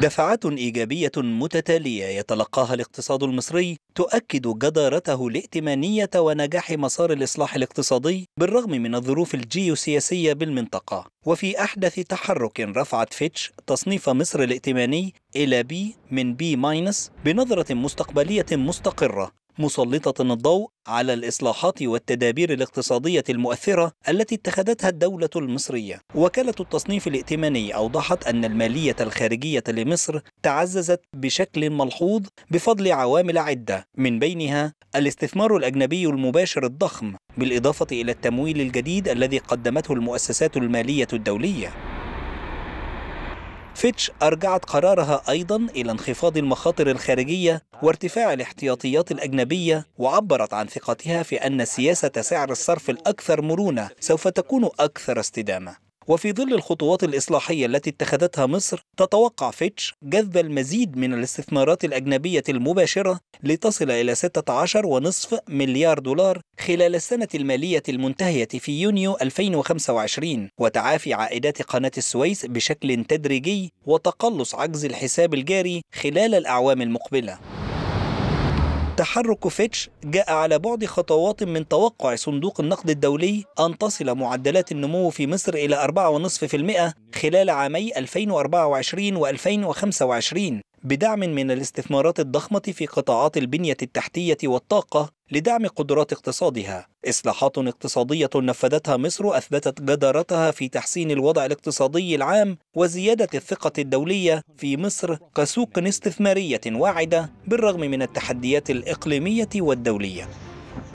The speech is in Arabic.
دفعات إيجابية متتالية يتلقاها الاقتصاد المصري تؤكد جدارته الائتمانية ونجاح مسار الإصلاح الاقتصادي بالرغم من الظروف الجيوسياسية بالمنطقة وفي أحدث تحرك رفعت فيتش تصنيف مصر الائتماني إلى بي من بي ماينس بنظرة مستقبلية مستقرة مسلطة الضوء على الإصلاحات والتدابير الاقتصادية المؤثرة التي اتخذتها الدولة المصرية. وكالة التصنيف الائتماني أوضحت أن المالية الخارجية لمصر تعززت بشكل ملحوظ بفضل عوامل عدة من بينها الاستثمار الأجنبي المباشر الضخم بالإضافة إلى التمويل الجديد الذي قدمته المؤسسات المالية الدولية. فيتش أرجعت قرارها أيضا إلى انخفاض المخاطر الخارجية وارتفاع الاحتياطيات الأجنبية وعبرت عن ثقتها في أن سياسة سعر الصرف الأكثر مرونة سوف تكون أكثر استدامة وفي ظل الخطوات الإصلاحية التي اتخذتها مصر تتوقع فيتش جذب المزيد من الاستثمارات الأجنبية المباشرة لتصل إلى 16.5 مليار دولار خلال السنة المالية المنتهية في يونيو 2025 وتعافي عائدات قناة السويس بشكل تدريجي وتقلص عجز الحساب الجاري خلال الأعوام المقبلة تحرك فيتش جاء على بعد خطوات من توقع صندوق النقد الدولي أن تصل معدلات النمو في مصر إلى 4.5% خلال عامي 2024 و 2025 بدعم من الاستثمارات الضخمة في قطاعات البنية التحتية والطاقة لدعم قدرات اقتصادها. إصلاحات اقتصادية نفذتها مصر أثبتت جدارتها في تحسين الوضع الاقتصادي العام وزيادة الثقة الدولية في مصر كسوق استثمارية واعدة بالرغم من التحديات الإقليمية والدولية.